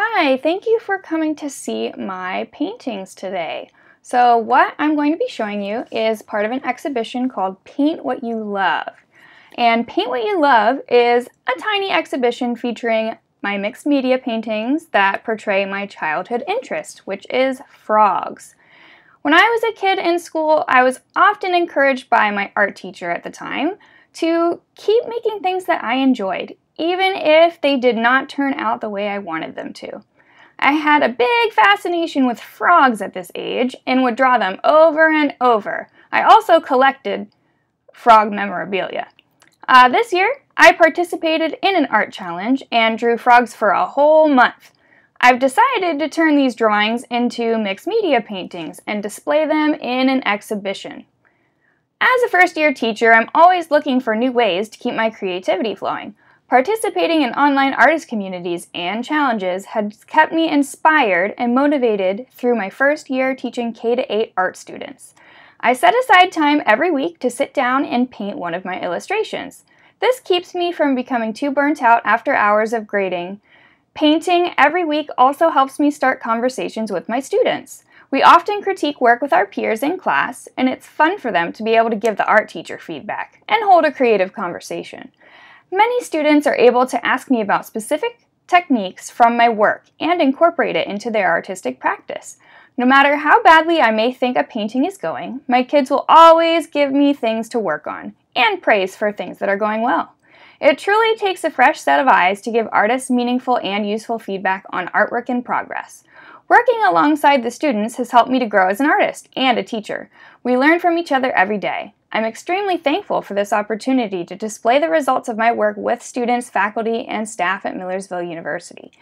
Hi, thank you for coming to see my paintings today. So what I'm going to be showing you is part of an exhibition called Paint What You Love. And Paint What You Love is a tiny exhibition featuring my mixed media paintings that portray my childhood interest, which is frogs. When I was a kid in school, I was often encouraged by my art teacher at the time to keep making things that I enjoyed, even if they did not turn out the way I wanted them to. I had a big fascination with frogs at this age and would draw them over and over. I also collected frog memorabilia. Uh, this year, I participated in an art challenge and drew frogs for a whole month. I've decided to turn these drawings into mixed media paintings and display them in an exhibition. As a first year teacher, I'm always looking for new ways to keep my creativity flowing. Participating in online artist communities and challenges had kept me inspired and motivated through my first year teaching K 8 art students. I set aside time every week to sit down and paint one of my illustrations. This keeps me from becoming too burnt out after hours of grading. Painting every week also helps me start conversations with my students. We often critique work with our peers in class, and it's fun for them to be able to give the art teacher feedback and hold a creative conversation. Many students are able to ask me about specific techniques from my work and incorporate it into their artistic practice. No matter how badly I may think a painting is going, my kids will always give me things to work on and praise for things that are going well. It truly takes a fresh set of eyes to give artists meaningful and useful feedback on artwork in progress. Working alongside the students has helped me to grow as an artist and a teacher. We learn from each other every day. I'm extremely thankful for this opportunity to display the results of my work with students, faculty, and staff at Millersville University.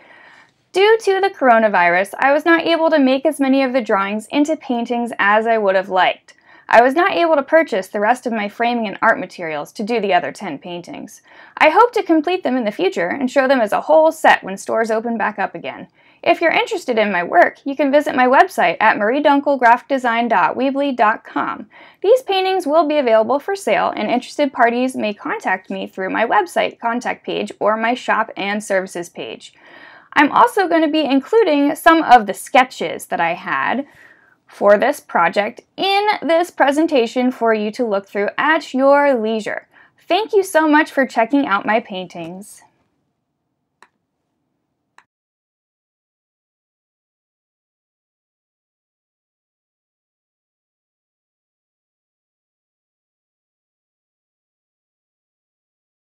Due to the coronavirus, I was not able to make as many of the drawings into paintings as I would have liked. I was not able to purchase the rest of my framing and art materials to do the other 10 paintings. I hope to complete them in the future and show them as a whole set when stores open back up again. If you're interested in my work, you can visit my website at mariedunkelgraphicdesign.weebly.com. These paintings will be available for sale, and interested parties may contact me through my website contact page or my shop and services page. I'm also going to be including some of the sketches that I had for this project in this presentation for you to look through at your leisure. Thank you so much for checking out my paintings.